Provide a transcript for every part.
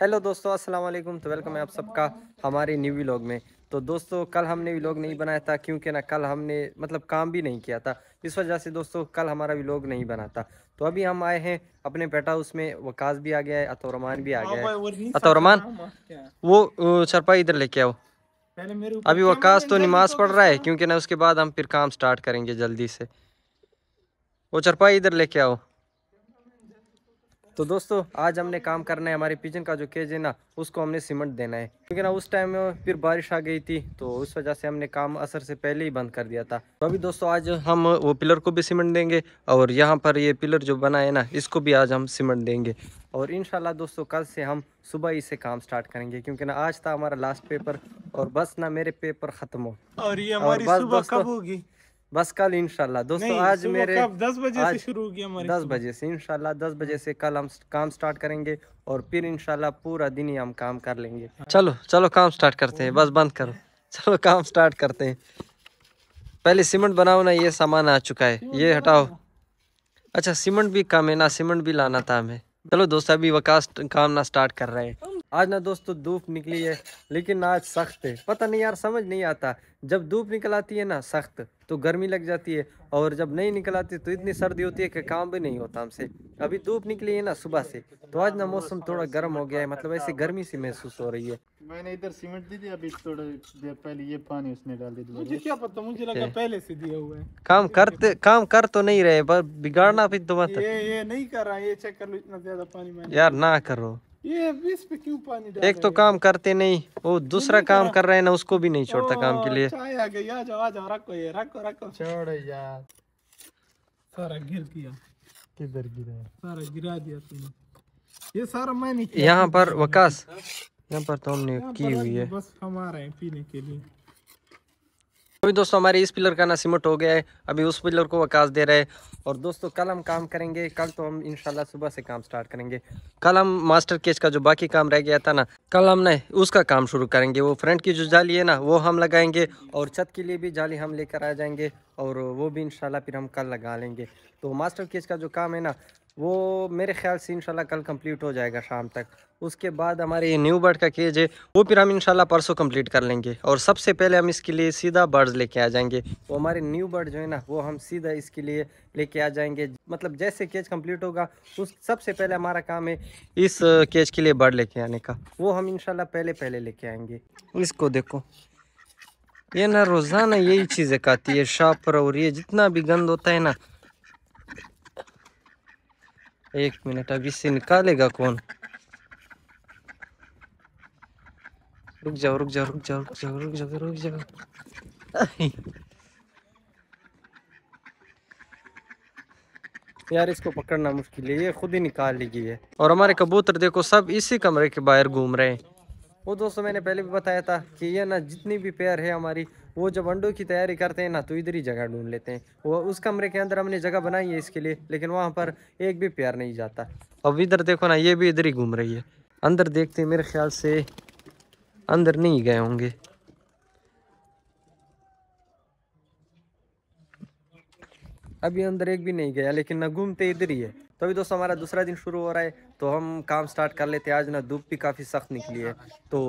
Hello दोस्तों अस्सलाम वालेकुम तो वेलकम है आप सबका हमारे न्यू व्लॉग में तो दोस्तों कल हमने व्लॉग नहीं बनाया था क्योंकि ना कल हमने मतलब काम भी नहीं किया था इस वजह से दोस्तों कल हमारा व्लॉग नहीं बना था तो अभी हम आए हैं अपने पेट हाउस में वकास भी आ गया है अतोरमान भी आ गया है अतोरमान वो चरपाई इधर लेके आओ अभी वकास तो नमाज पढ़ रहा है क्योंकि ना उसके बाद हम फिर काम स्टार्ट करेंगे जल्दी से वो चरपाई इधर लेके आओ तो दोस्तों आज हमने काम करना है हमारे पिजन का जो केज है ना उसको हमने सीमेंट देना है क्योंकि ना उस टाइम में फिर बारिश आ गई थी तो उस वजह से हमने काम असर से पहले ही बंद कर दिया था तो अभी दोस्तों आज हम वो पिलर को भी सीमेंट देंगे और यहाँ पर ये पिलर जो बना है ना इसको भी आज हम सीमेंट देंगे और इन दोस्तों कल से हम सुबह ही से काम स्टार्ट करेंगे क्योंकि ना आज था हमारा लास्ट पेपर और बस ना मेरे पेपर ख़त्म हो और ये हमारी सुबह कब होगी बस कल इनशाला दोस्तों आज मेरे दस बजे से शुरू होगी हमारी दस बजे से इनशाला दस बजे से कल हम काम स्टार्ट करेंगे और फिर इनशाला पूरा दिन ही हम काम कर लेंगे चलो चलो काम स्टार्ट करते हैं बस बंद करो चलो काम स्टार्ट करते हैं पहले सीमेंट बनाओ ना ये सामान आ चुका है ये हटाओ अच्छा सीमेंट भी कम है ना सीमेंट भी लाना था हमें चलो दोस्तों अभी वकास काम ना स्टार्ट कर रहे हैं आज ना दोस्तों तो धूप निकली है लेकिन आज सख्त है पता नहीं यार समझ नहीं आता जब धूप निकल आती है ना सख्त तो गर्मी लग जाती है और जब नहीं निकल आती तो इतनी सर्दी होती है कि काम भी नहीं होता हमसे अभी धूप निकली है ना सुबह से तो आज ना मौसम थोड़ा गर्म हो गया है मतलब ऐसे गर्मी सी महसूस हो रही है मैंने इधर सीमेंट दी थी अभी थोड़ा देर पहले ये पानी उसने डाल दी मुझे क्या पता मुझे लगा अच्छा। पहले से दिया हुआ है काम करते काम कर तो नहीं रहे पर बिगाड़ना भी तो मत ये ये नहीं कर रहा ये चेक कर लो इतना ज्यादा पानी यार ना करो ये बीस पे क्यों पानी डाल एक तो काम करते नहीं वो दूसरा काम कर रहे हैं ना उसको भी नहीं छोड़ता काम के लिए यहाँ पर वकाश यहाँ पर तो हमने की हुई है बस हम आ रहे हैं पीने के लिए अभी दोस्तों हमारे इस पिलर का ना सिमट हो गया है अभी उस पिलर को आकाश दे रहा है और दोस्तों कल हम काम करेंगे कल तो हम इंशाल्लाह सुबह से काम स्टार्ट करेंगे कल हम मास्टर केच का जो बाकी काम रह गया था ना कल हम ना उसका काम शुरू करेंगे वो फ्रंट की जो जाली है ना वो हम लगाएंगे और छत के लिए भी जाली हम लेकर आ जाएंगे और वो भी इन फिर हम कल लगा लेंगे तो मास्टर केच का जो काम है ना वो मेरे ख्याल से इंशाल्लाह कल कंप्लीट हो जाएगा शाम तक उसके बाद हमारे ये न्यू बर्ड का केज है वो फिर हम इंशाल्लाह परसों कंप्लीट कर लेंगे और सबसे पहले हम इसके लिए सीधा बर्ड्स लेके आ जाएंगे वो हमारे न्यू बर्ड जो है ना वो हम सीधा इसके लिए लेके आ जाएंगे मतलब जैसे केज कंप्लीट होगा उस सबसे पहले हमारा काम है इस केज के लिए बर्ड लेके आने का वो हम इनशाला पहले पहले लेके आएंगे इसको देखो ये ना रोज़ाना यही चीज़ें खाती है शापर और ये जितना भी गंद होता है ना एक मिनट अब इससे निकालेगा कौन रुक जाओ रुक जाओ रुक जाओ रुक जाओ रुक जाओ रुक जाओ, यार इसको पकड़ना मुश्किल है ये खुद ही निकाल ली है और हमारे कबूतर देखो सब इसी कमरे के बाहर घूम रहे हैं वो दोस्तों मैंने पहले भी बताया था कि ये ना जितनी भी पेयर है हमारी वो जब अंडों की तैयारी करते हैं ना तो इधर ही जगह ढूंढ लेते हैं वो उस कमरे के अंदर हमने जगह बनाई है इसके लिए लेकिन वहाँ पर एक भी प्यार नहीं जाता अब इधर देखो ना ये भी इधर ही घूम रही है अंदर देखते मेरे ख्याल से अंदर नहीं गए होंगे अभी अंदर एक भी नहीं गया लेकिन ना घूमते इधर ही है तो अभी दोस्तों हमारा दूसरा दिन शुरू हो रहा है तो हम काम स्टार्ट कर लेते हैं आज ना धूप भी काफ़ी सख्त निकली है तो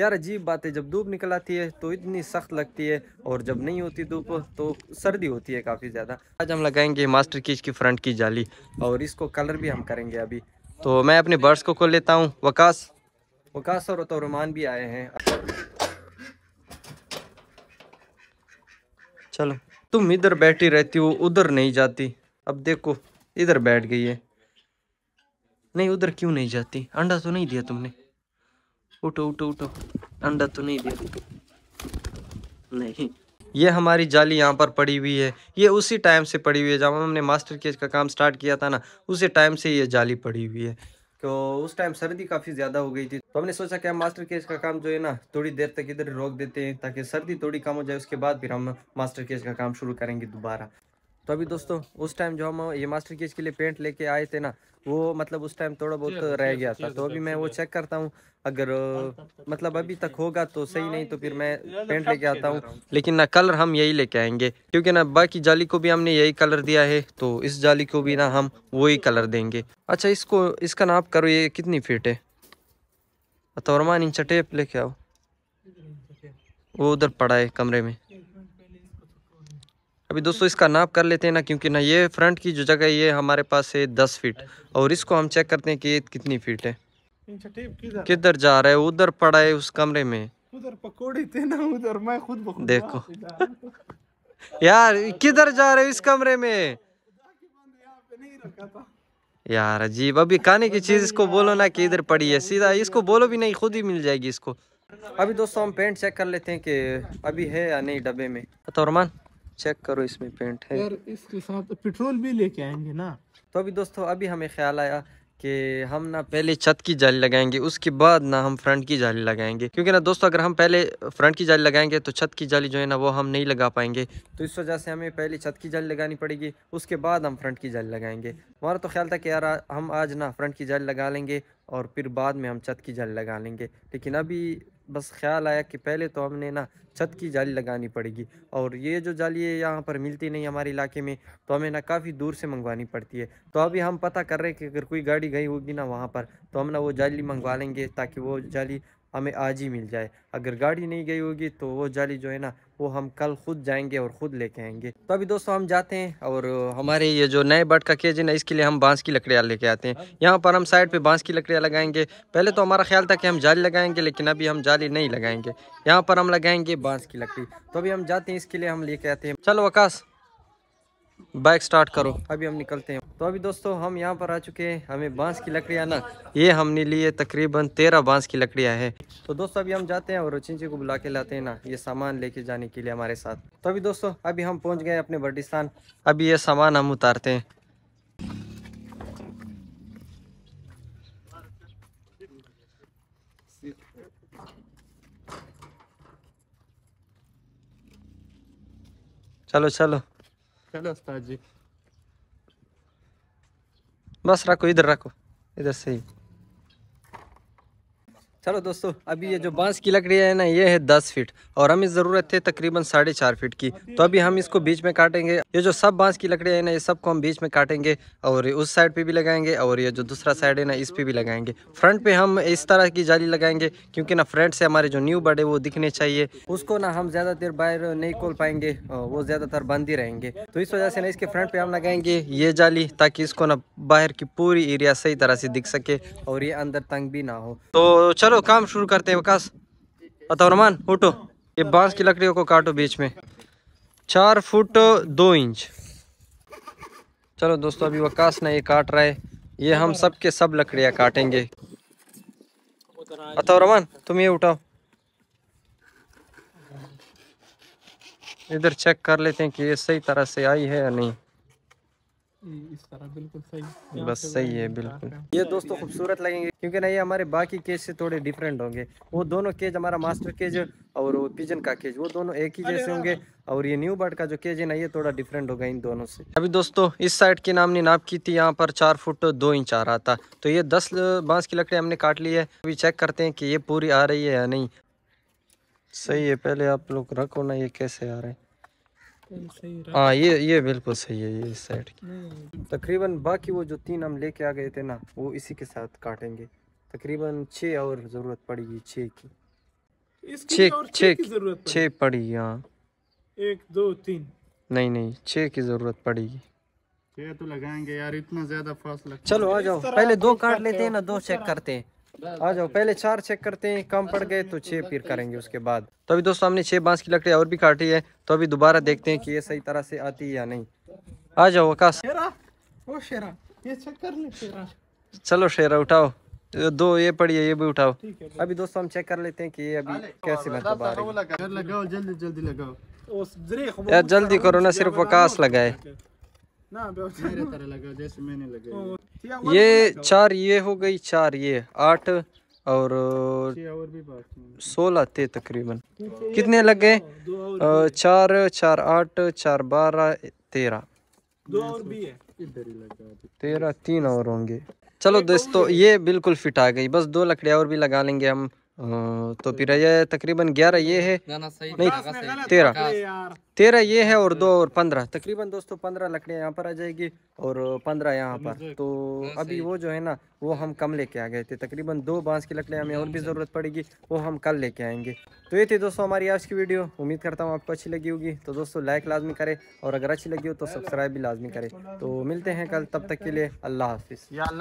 यार अजीब बात है जब धूप निकल आती है तो इतनी सख्त लगती है और जब नहीं होती धूप तो सर्दी होती है काफ़ी ज़्यादा आज हम लगाएंगे मास्टर की इसकी फ्रंट की जाली और इसको कलर भी हम करेंगे अभी तो मैं अपने बर्ड्स को खोल लेता हूँ वकास वकास और तो रुमान भी आए हैं चलो तुम इधर बैठी रहती हो उधर नहीं जाती अब देखो इधर बैठ गई है नहीं उधर क्यों नहीं जाती अंडा तो नहीं दिया तुमने उठो उठो उठो अंडा तो नहीं दिया नहीं ये हमारी जाली यहाँ पर पड़ी हुई है ये उसी टाइम से पड़ी हुई है जब हमने मास्टर केज का काम स्टार्ट किया था ना उसी टाइम से ये जाली पड़ी हुई है तो उस टाइम सर्दी काफ़ी ज़्यादा हो गई थी तो हमने सोचा कि हम मास्टर केज का काम जो है ना थोड़ी देर तक इधर रोक देते हैं ताकि सर्दी थोड़ी कम हो जाए उसके बाद फिर हम मास्टर केज का काम शुरू करेंगे दोबारा तो अभी दोस्तों उस टाइम जो हम ये मास्टर केज के लिए पेंट लेके आए थे ना वो मतलब उस टाइम थोड़ा बहुत रह गया था तो अभी मैं वो चेक करता हूँ अगर मतलब अभी तक होगा तो सही नहीं तो फिर मैं पेंट लेके आता हूँ लेकिन ना कलर हम यही लेके आएंगे क्योंकि ना बाकी जाली को भी हमने यही कलर दिया है तो इस जाली को भी ना हम वही कलर देंगे अच्छा इसको इसका नाप करो ये कितनी फिट है तो इंचा टेप लेके आओ वो उधर पड़ा है कमरे में अभी दोस्तों इसका नाप कर लेते हैं ना क्योंकि ना ये फ्रंट की जो जगह ये हमारे पास है दस फीट और इसको हम चेक करते हैं कि ये कितनी फीट अच्छा, है किधर जा रहा है उधर पड़ा है उस कमरे में उधर पकौड़ी थे ना उधर मैं खुद देखो यार किधर जा रहे हो इस कमरे में यार अजीब अभी खाने की चीज इसको बोलो ना कि इधर पड़ी है सीधा इसको बोलो भी नहीं खुद ही मिल जाएगी इसको अभी दोस्तों हम पेंट चेक कर लेते हैं कि अभी है या नहीं डब्बे में तो रमान चेक करो इसमें पेंट है यार इसके साथ तो पेट्रोल भी लेके आएंगे ना तो अभी दोस्तों अभी हमें ख्याल आया कि हम ना पहले छत की जाली लगाएंगे उसके बाद ना हम फ्रंट की जाली लगाएंगे क्योंकि ना दोस्तों अगर हम पहले फ्रंट की जाली लगाएंगे तो छत की जाली जो है ना वो हम नहीं लगा पाएंगे तो इस वजह से हमें पहले छत की जाली लगानी पड़ेगी उसके बाद हम फ्रंट की जाली लगाएंगे हमारा तो ख्याल था कि यार हम आज ना फ्रंट की जाली लगा लेंगे और फिर बाद में हम छत की जाली लगा लेंगे लेकिन अभी बस ख्याल आया कि पहले तो हमने ना छत की जाली लगानी पड़ेगी और ये जो जाली है यहाँ पर मिलती नहीं हमारे इलाके में तो हमें ना काफ़ी दूर से मंगवानी पड़ती है तो अभी हम पता कर रहे हैं कि अगर कोई गाड़ी गई होगी ना वहाँ पर तो हम ना वो जाली मंगवा लेंगे ताकि वो जाली हमें आज ही मिल जाए अगर गाड़ी नहीं गई होगी तो वो जाली जो है ना वो हम कल खुद जाएंगे और ख़ुद लेके आएंगे तो अभी दोस्तों हम जाते हैं और हमारे ये जो नए बट का केज है ना इसके लिए हम बांस की लकड़ियाँ लेके आते हैं यहाँ पर हम साइड पे बांस की लकड़ियाँ लगाएंगे पहले तो हमारा ख्याल था कि हम जाली लगाएंगे लेकिन अभी हम जाली नहीं लगाएंगे यहाँ पर हम लगाएंगे बांस की लकड़ी तो अभी हम जाते हैं इसके लिए हम लेके आते हैं चलो आकाश बाइक स्टार्ट करो अभी हम निकलते हैं तो अभी दोस्तों हम यहाँ पर आ चुके हैं हमें बांस की लकड़ियाँ ना ये हमने लिए तकरीबन तेरह बांस की लकड़ियाँ है तो दोस्तों अभी हम जाते हैं और चिंची को बुला के लाते हैं ना ये सामान लेके जाने के लिए हमारे साथ तो अभी दोस्तों अभी हम पहुँच गए अपने बर्डिस्तान अभी ये सामान हम उतारते हैं चलो चलो बस रखो इधर रखो इधर सही चलो दोस्तों अभी ये जो तो बांस की लकड़ी है ना ये है दस फीट और हमें ज़रूरत है तकरीबन साढ़े चार फीट की तो अभी हम इसको बीच में काटेंगे ये जो सब बांस की लकड़ी है ना ये सबको हम बीच में काटेंगे और उस साइड पे भी लगाएंगे और ये जो दूसरा साइड है ना इस पे भी लगाएंगे फ्रंट पे हम इस तरह की जाली लगाएंगे क्योंकि ना फ्रंट से हमारे जो न्यू बर्ड है वो दिखने चाहिए उसको ना हम ज़्यादा देर बाहर नहीं खोल पाएंगे वो ज़्यादातर बंद ही रहेंगे तो इस वजह से ना इसके फ्रंट पे हम लगाएंगे ये जाली ताकि इसको ना बाहर की पूरी एरिया सही तरह से दिख सके और ये अंदर तंग भी ना हो तो चलो चलो काम शुरू करते हैं वकास अतरमान उठो ये बांस की लकड़ियों को काटो बीच में चार फुट दो इंच चलो दोस्तों अभी वकास ना ये काट रहा है ये हम सब के सब लकड़ियाँ काटेंगे अतरमान तुम ये उठाओ इधर चेक कर लेते हैं कि ये सही तरह से आई है या नहीं बिल्कुल सही बस सही है बिल्कुल ये दोस्तों खूबसूरत लगेंगे क्योंकि ना ये हमारे बाकी केज से थोड़े डिफरेंट होंगे वो दोनों केज हमारा मास्टर केज और पिजन का केज वो दोनों एक ही जैसे होंगे और ये न्यू बर्ड का जो केज है ना ये थोड़ा डिफरेंट होगा इन दोनों से अभी दोस्तों इस साइड की नाम ने नाप की थी यहाँ पर चार फुट दो इंच आ रहा था तो ये दस बांस की लकड़ी हमने काट ली है अभी चेक करते हैं कि ये पूरी आ रही है या नहीं सही है पहले आप लोग रखो ना ये कैसे आ रहे हैं हाँ ये ये बिल्कुल सही है ये साइड तकरीबन बाकी वो जो तीन हम लेके आ गए थे ना वो इसी के साथ काटेंगे तकरीबन छः और ज़रूरत पड़ेगी छः की छः छः पड़ेगी हाँ एक दो तीन नहीं नहीं छः की ज़रूरत पड़ेगी तो लगाएंगे यार इतना ज़्यादा फासला चलो आ जाओ पहले दो काट लेते हैं ना दो चेक करते हैं आ जाओ पहले चार चेक करते हैं कम पड़ गए तो छह फिर करेंगे उसके बाद तो अभी दोस्तों हमने छह बांस की लकड़ी और भी काटी है तो अभी दोबारा देखते हैं कि ये सही तरह से आती है या नहीं आ जाओ शेरा शेरा ये चेक कर ले शेरा चलो शेरा उठाओ दो ये पड़ी है ये भी उठाओ अभी दोस्तों हम चेक कर लेते हैं कि ये अभी कैसे मतलब आ तो जल्दी जल्दी लगाओ यार जल्दी करो ना सिर्फ वकास लगाए ना तरह जैसे मैंने लगाए ये चार ये हो गई चार ये आठ और सोलह थे तकरीबन कितने लग गए चार चार आठ चार बारह तेरह तेरह तीन और होंगे चलो दोस्तों ये बिल्कुल फिट आ गई बस दो लकड़ियाँ और भी लगा लेंगे हम तो, तो फिर तकरीबन ग्यारह ये है नहीं तेरह तेरह ये है और दो और पंद्रह तकरीबन दोस्तों पंद्रह लकड़ियाँ यहाँ पर आ जाएगी और पंद्रह यहाँ पर तो हाँ, अभी वो जो है ना वो हम कम लेके आ गए थे तकरीबन दो बांस की लकड़ियाँ हमें और भी ज़रूरत पड़ेगी वो हम कल लेके आएंगे तो ये थी दोस्तों हमारी आज की वीडियो उम्मीद करता हूँ आपको अच्छी लगी होगी तो दोस्तों लाइक लाजमी करें और अगर अच्छी लगी हो तो सब्सक्राइब भी लाजमी करें तो मिलते हैं कल तब तक के लिए अल्लाह हाफिज़